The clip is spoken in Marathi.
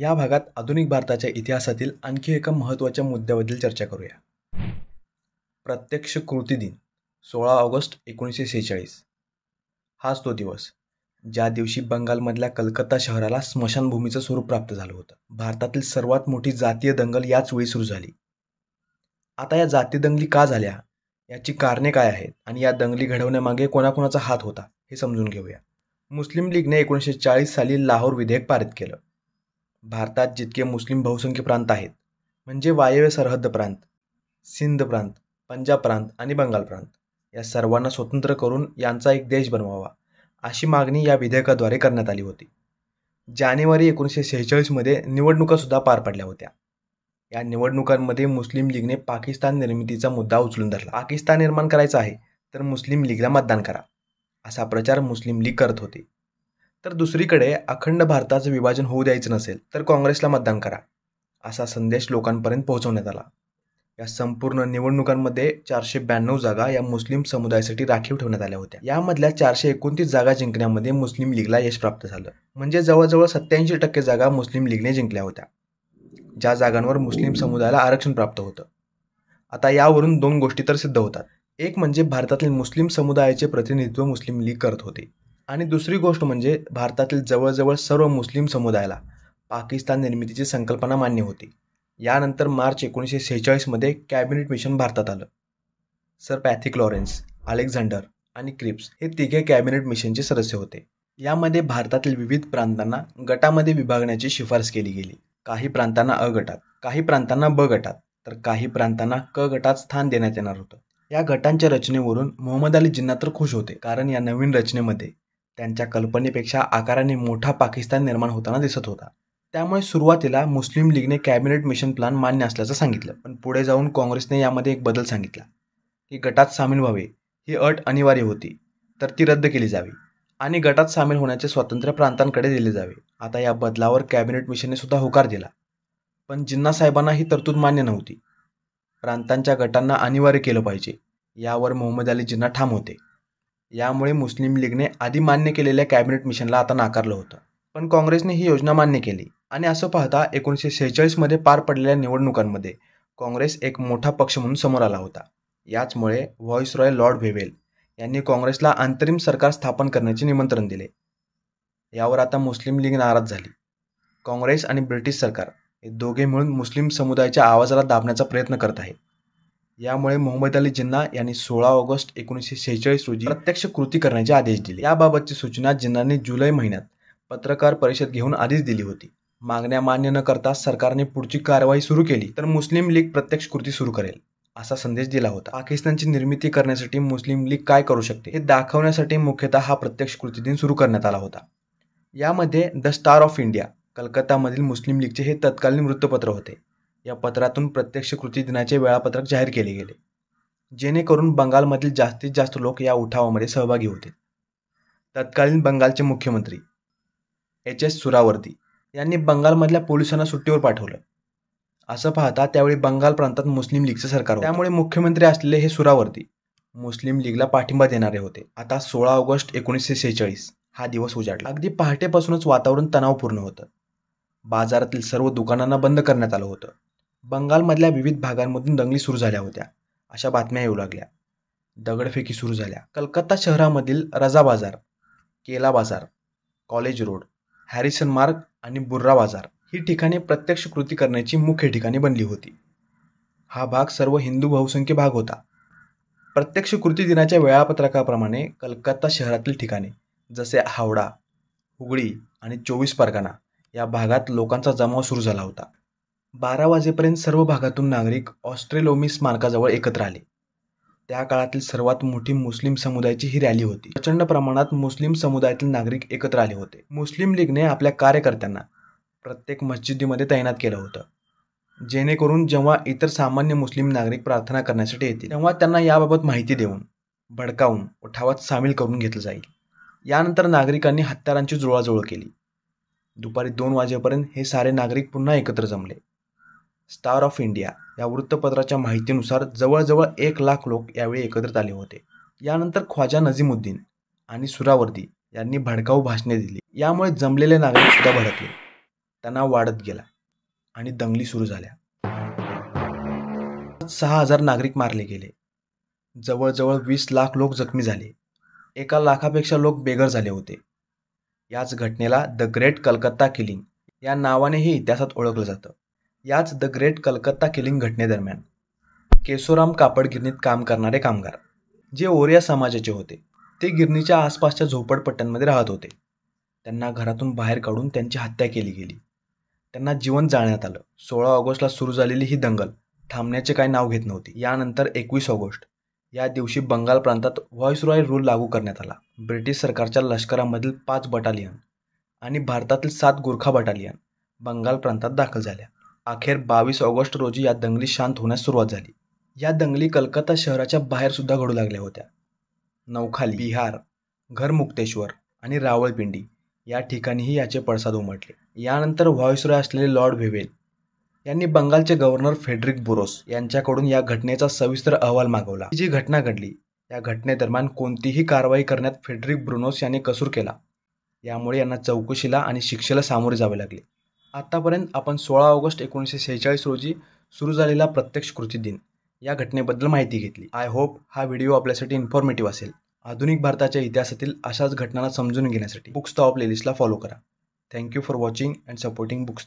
या भागात आधुनिक भारताच्या इतिहासातील आणखी एका महत्त्वाच्या मुद्द्याबद्दल चर्चा करूया प्रत्यक्ष कृती दिन सोळा ऑगस्ट एकोणीसशे सेहेचाळीस हाच तो दिवस ज्या दिवशी बंगालमधल्या कलकत्ता शहराला स्मशानभूमीचं स्वरूप प्राप्त झालं होतं भारतातील सर्वात मोठी जातीय दंगल याच वेळी सुरू झाली आता या जातीय दंगली का झाल्या याची कारणे काय आहेत आणि या दंगली घडवण्यामागे कोणाकोणाचा हात होता हे समजून घेऊया मुस्लिम लीगने एकोणीसशे चाळीस साली लाहोर विधेयक पारित केलं भारतात जितके मुस्लिम बहुसंख्य प्रांत आहेत म्हणजे वायव्य सरहद्द प्रांत सिंध प्रांत पंजाब प्रांत आणि बंगाल प्रांत या सर्वांना स्वतंत्र करून यांचा एक देश बनवावा अशी मागणी या विधेयकाद्वारे करण्यात आली होती जानेवारी एकोणीसशे शेहेचाळीसमध्ये निवडणुकासुद्धा पार पडल्या होत्या या निवडणुकांमध्ये मुस्लिम लीगने पाकिस्तान निर्मितीचा मुद्दा उचलून धरला पाकिस्तान निर्माण करायचा आहे तर मुस्लिम लीगला मतदान करा असा प्रचार मुस्लिम लीग करत होती तर दुसरीकडे अखंड भारताचं विभाजन होऊ द्यायचं नसेल तर काँग्रेसला मतदान करा असा संदेश लोकांपर्यंत पोहोचवण्यात आला या संपूर्ण निवडणुकांमध्ये चारशे ब्याण्णव जागा या मुस्लिम समुदायासाठी राखीव ठेवण्यात आल्या होत्या यामधल्या चारशे एकोणतीस जागा जिंकण्यामध्ये मुस्लिम लीगला यश प्राप्त झालं म्हणजे जवळजवळ सत्याऐंशी टक्के जागा मुस्लिम लीगने जिंकल्या होत्या ज्या जागांवर मुस्लिम समुदायाला आरक्षण प्राप्त होतं आता यावरून दोन गोष्टी तर सिद्ध होतात एक म्हणजे भारतातील मुस्लिम समुदायाचे प्रतिनिधित्व मुस्लिम लीग करत होते आणि दुसरी गोष्ट म्हणजे भारतातील जवळजवळ सर्व मुस्लिम समुदायाला पाकिस्तान निर्मितीची संकल्पना मान्य होती यानंतर मार्च एकोणीसशे सेहेचाळीसमध्ये कॅबिनेट मिशन भारतात आलं सर पॅथिक लॉरेन्स अलेक्झांडर आणि क्रिप्स हे तिघे कॅबिनेट मिशनचे सदस्य होते यामध्ये भारतातील विविध प्रांतांना गटामध्ये विभागण्याची शिफारस केली गेली काही प्रांतांना अ गटात काही प्रांतांना ब गटात तर काही प्रांतांना क गटात स्थान देण्यात येणार होतं या गटांच्या रचनेवरून मोहम्मद अली जिन्ना तर खुश होते कारण या नवीन रचनेमध्ये त्यांच्या कल्पनेपेक्षा आकाराने मोठा पाकिस्तान निर्माण होताना दिसत होता त्यामुळे सुरुवातीला मुस्लिम लीगने कॅबिनेट मिशन प्लान मान्य असल्याचं सांगितलं पण पुढे जाऊन काँग्रेसने यामध्ये एक बदल सांगितला की गटात सामील व्हावे ही अट अनिवार्य होती तर ती रद्द केली जावी आणि गटात सामील होण्याचे स्वातंत्र्य प्रांतांकडे दिले जावे आता या बदलावर कॅबिनेट मिशनने सुद्धा होकार दिला पण जिन्ना साहेबांना ही तरतूद मान्य नव्हती प्रांतांच्या गटांना अनिवार्य केलं पाहिजे यावर मोहम्मद अली जिन्ना ठाम होते यामुळे मुस्लिम लीगने आधी मान्य केलेल्या कॅबिनेट मिशनला आता नाकारलं होतं पण काँग्रेसने ही योजना मान्य केली आणि असं पाहता एकोणीसशे सेहेचाळीसमध्ये पार पडलेल्या निवडणुकांमध्ये काँग्रेस एक मोठा पक्ष म्हणून समोर आला होता याचमुळे रॉय लॉर्ड भेवेल यांनी काँग्रेसला अंतरिम सरकार स्थापन करण्याचे निमंत्रण दिले यावर आता मुस्लिम लीग नाराज झाली काँग्रेस आणि ब्रिटिश सरकार हे दोघे मिळून मुस्लिम समुदायाच्या आवाजाला दाबण्याचा प्रयत्न करत आहेत यामुळे मोहम्मद अली जिन्ना यांनी सोळा ऑगस्ट एकोणीसशे शेहेचाळीस रोजी प्रत्यक्ष कृती करण्याचे आदेश दिले याबाबतची सूचना जिन्नांनी जुलै महिन्यात पत्रकार परिषद घेऊन आधीच दिली होती मागण्या मान्य न करता सरकारने पुढची कारवाई सुरू केली तर मुस्लिम लीग प्रत्यक्ष कृती सुरू करेल असा संदेश दिला होता पाकिस्तानची निर्मिती करण्यासाठी मुस्लिम लीग काय करू शकते हे दाखवण्यासाठी मुख्यतः हा प्रत्यक्ष कृती दिन सुरू करण्यात आला होता यामध्ये द स्टार ऑफ इंडिया कलकत्तामधील मुस्लिम लीगचे हे तत्कालीन वृत्तपत्र होते या पत्रातून प्रत्यक्ष कृती दिनाचे वेळापत्रक जाहीर केले गेले जेणेकरून बंगालमधील जास्तीत जास्त लोक या उठावामध्ये सहभागी होते तत्कालीन बंगालचे मुख्यमंत्री एच एस सुरावर्ती यांनी बंगालमधल्या पोलिसांना सुट्टीवर पाठवलं असं पाहता त्यावेळी बंगाल प्रांतात मुस्लिम लीगचं सरकार त्यामुळे मुख्यमंत्री असलेले हे सुरावर्ती मुस्लिम लीगला पाठिंबा देणारे होते आता सोळा ऑगस्ट एकोणीसशे सेहेचाळीस हा दिवस उजाडला अगदी पहाटेपासूनच वातावरण तणावपूर्ण होतं बाजारातील सर्व दुकानांना बंद करण्यात आलं होतं बंगालमधल्या विविध भागांमधून दंगली सुरू झाल्या होत्या अशा बातम्या येऊ लागल्या दगडफेकी सुरू झाल्या कलकत्ता शहरामधील रजा बाजार केला बाजार कॉलेज रोड हॅरिसन मार्ग आणि बुर्रा बाजार ही ठिकाणे प्रत्यक्ष कृती करण्याची मुख्य ठिकाणे बनली होती हा भाग सर्व हिंदू बहुसंख्य भाग होता प्रत्यक्ष कृती दिनाच्या वेळापत्रकाप्रमाणे कलकत्ता शहरातील ठिकाणे जसे हावडा हुगळी आणि चोवीस परगणा या भागात लोकांचा जमाव सुरू झाला होता बारा वाजेपर्यंत सर्व भागातून नागरिक ऑस्ट्रेलोमी स्मारकाजवळ एकत्र आले त्या काळातील सर्वात मोठी मुस्लिम समुदायाची ही रॅली होती प्रचंड प्रमाणात मुस्लिम समुदायातील नागरिक एकत्र आले होते मुस्लिम लीगने आपल्या कार्यकर्त्यांना प्रत्येक मस्जिदीमध्ये तैनात केलं होतं जेणेकरून जेव्हा इतर सामान्य मुस्लिम नागरिक प्रार्थना करण्यासाठी येतील तेव्हा त्यांना याबाबत माहिती देऊन भडकावून उठावात सामील करून घेतलं जाईल यानंतर नागरिकांनी हत्यारांची जुळवाजुळव केली दुपारी दोन वाजेपर्यंत हे सारे नागरिक पुन्हा एकत्र जमले स्टार ऑफ इंडिया या वृत्तपत्राच्या माहितीनुसार जवळजवळ एक लाख लोक यावेळी एकत्रित आले होते यानंतर ख्वाजा नजीमुद्दीन आणि सुरावर्दी यांनी भडकाऊ भाषणे दिली यामुळे जमलेले नागरिक सुद्धा भडकले तणाव वाढत गेला आणि दंगली सुरू झाल्या सहा हजार नागरिक मारले गेले जवळजवळ वीस लाख लोक जखमी झाले एका लाखापेक्षा लोक बेघर झाले होते याच घटनेला द ग्रेट कलकत्ता किलिंग या नावानेही इतिहासात ओळखलं जातं याच द ग्रेट कलकत्ता किलिंग घटनेदरम्यान केशोराम कापड गिरणीत काम करणारे कामगार जे ओरिया समाजाचे होते ते गिरणीच्या आसपासच्या झोपडपट्ट्यांमध्ये राहत होते त्यांना घरातून बाहेर काढून त्यांची हत्या केली गेली त्यांना जीवन जाळण्यात आलं सोळा ऑगस्टला सुरू झालेली ही दंगल थांबण्याचे काही नाव घेत नव्हती यानंतर एकवीस ऑगस्ट या दिवशी बंगाल प्रांतात रॉय रूल लागू करण्यात आला ब्रिटिश सरकारच्या लष्करामधील पाच बटालियन आणि भारतातील सात गोरखा बटालियन बंगाल प्रांतात दाखल झाल्या अखेर बावीस ऑगस्ट रोजी या दंगली शांत होण्यास सुरुवात झाली या दंगली कलकत्ता शहराच्या बाहेर सुद्धा घडू लागल्या होत्या नौखाली बिहार घरमुक्तेश्वर आणि रावळपिंडी या ठिकाणीही याचे पडसाद उमटले यानंतर व्हॉइसरॉय असलेले लॉर्ड भेवेल यांनी बंगालचे गव्हर्नर फेडरिक बुरोस यांच्याकडून या घटनेचा सविस्तर अहवाल मागवला जी घटना घडली या घटनेदरम्यान कोणतीही कारवाई करण्यात फेडरिक ब्रुनोस यांनी कसूर केला यामुळे यांना चौकशीला आणि शिक्षेला सामोरे जावे लागले आत्तापर्यंत आपण सोळा ऑगस्ट एकोणीसशे सेहेचाळीस रोजी सुरू झालेला प्रत्यक्ष कृती दिन या घटनेबद्दल माहिती घेतली आय होप हा व्हिडिओ आपल्यासाठी इन्फॉर्मेटिव्ह असेल आधुनिक भारताच्या इतिहासातील अशाच घटनांना समजून घेण्यासाठी बुक्स तावा प्लेलिस्टला फॉलो करा thank you for watching and supporting books